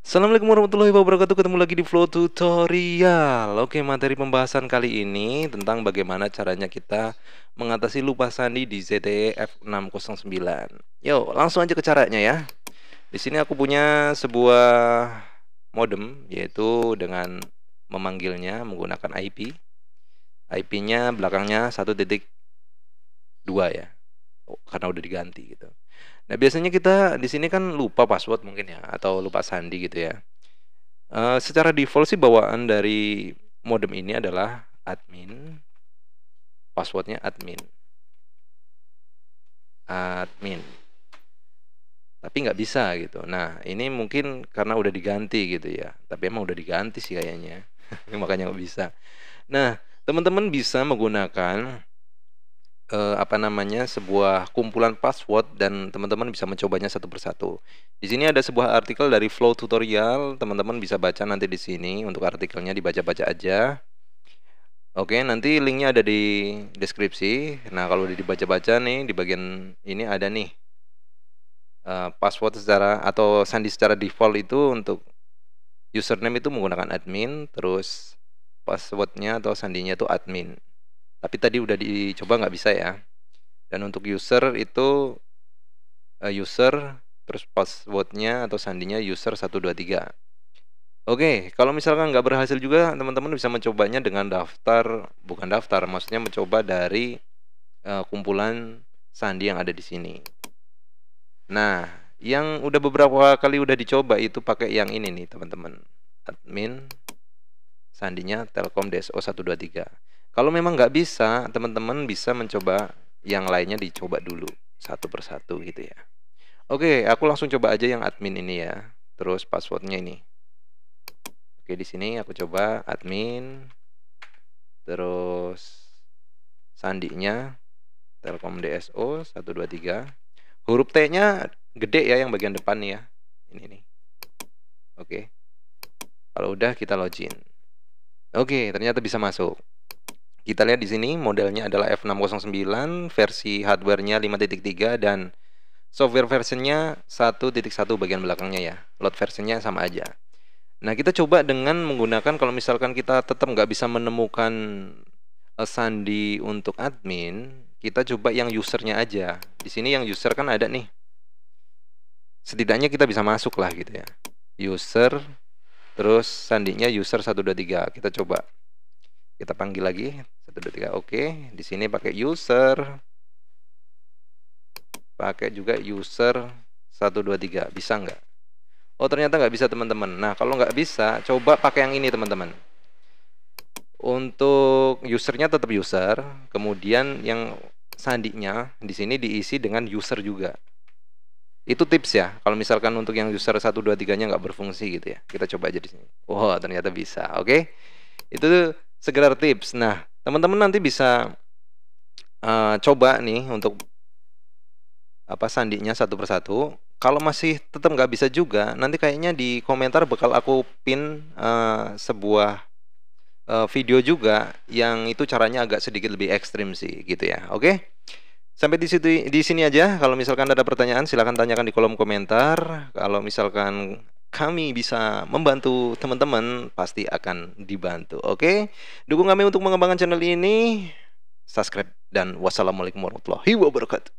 Assalamualaikum warahmatullahi wabarakatuh Ketemu lagi di Flow Tutorial Oke materi pembahasan kali ini Tentang bagaimana caranya kita Mengatasi lupa sandi di ZTE F609 Yo langsung aja ke caranya ya Di sini aku punya sebuah modem Yaitu dengan memanggilnya menggunakan IP IP-nya belakangnya 1.2 ya karena udah diganti gitu. Nah biasanya kita di sini kan lupa password mungkin ya atau lupa sandi gitu ya. Uh, secara default sih bawaan dari modem ini adalah admin, passwordnya admin, admin. Tapi nggak bisa gitu. Nah ini mungkin karena udah diganti gitu ya. Tapi emang udah diganti sih kayaknya, makanya nggak bisa. Nah teman-teman bisa menggunakan uh, apa namanya sebuah kumpulan password dan teman-teman bisa mencobanya satu persatu. Di sini ada sebuah artikel dari Flow Tutorial, teman-teman bisa baca nanti di sini untuk artikelnya dibaca-baca aja. Oke, nanti linknya ada di deskripsi. Nah, kalau udah dibaca-baca nih di bagian ini ada nih uh, password secara atau sandi secara default itu untuk username itu menggunakan admin, terus passwordnya atau sandinya itu admin tapi tadi udah dicoba nggak bisa ya dan untuk user itu uh, user terus passwordnya atau sandinya user 123 Oke, okay, kalau misalkan nggak berhasil juga, teman-teman bisa mencobanya dengan daftar, bukan daftar, maksudnya mencoba dari uh, kumpulan sandi yang ada di sini. Nah, yang udah beberapa kali udah dicoba itu pakai yang ini nih, teman-teman. Admin sandinya Telkom DSO 123. Kalau memang nggak bisa, teman-teman bisa mencoba yang lainnya dicoba dulu satu persatu gitu ya. Oke, aku langsung coba aja yang admin ini ya. Terus passwordnya ini. Oke, di sini aku coba admin. Terus sandinya Telkom DSO 123. Huruf T-nya gede ya yang bagian depan nih ya. Ini nih. Oke. Kalau udah kita login. Oke, ternyata bisa masuk. Kita lihat di sini modelnya adalah F609 versi hardware-nya 5.3 dan software versionnya 1.1 bagian belakangnya ya. Load versinya sama aja. Nah kita coba dengan menggunakan kalau misalkan kita tetap nggak bisa menemukan eh, sandi untuk admin, kita coba yang usernya aja. Di sini yang user kan ada nih. Setidaknya kita bisa masuk lah gitu ya. User, terus sandinya user 123. Kita coba kita panggil lagi satu dua tiga oke di sini pakai user pakai juga user 123 bisa nggak oh ternyata nggak bisa teman-teman nah kalau nggak bisa coba pakai yang ini teman-teman untuk usernya tetap user kemudian yang sandinya di sini diisi dengan user juga itu tips ya kalau misalkan untuk yang user satu dua tiganya nggak berfungsi gitu ya kita coba aja di sini wow ternyata bisa oke okay? itu sekedar tips. Nah, teman-teman nanti bisa uh, coba nih untuk apa sandinya satu persatu. Kalau masih tetap nggak bisa juga, nanti kayaknya di komentar bakal aku pin uh, sebuah uh, video juga yang itu caranya agak sedikit lebih ekstrim sih gitu ya. Oke. Okay? Sampai di situ di sini aja. Kalau misalkan ada pertanyaan silahkan tanyakan di kolom komentar. Kalau misalkan kami bisa membantu teman-teman pasti akan dibantu. Oke, dukung kami untuk mengembangkan channel ini. Subscribe dan wassalamualaikum warahmatullahi wabarakatuh.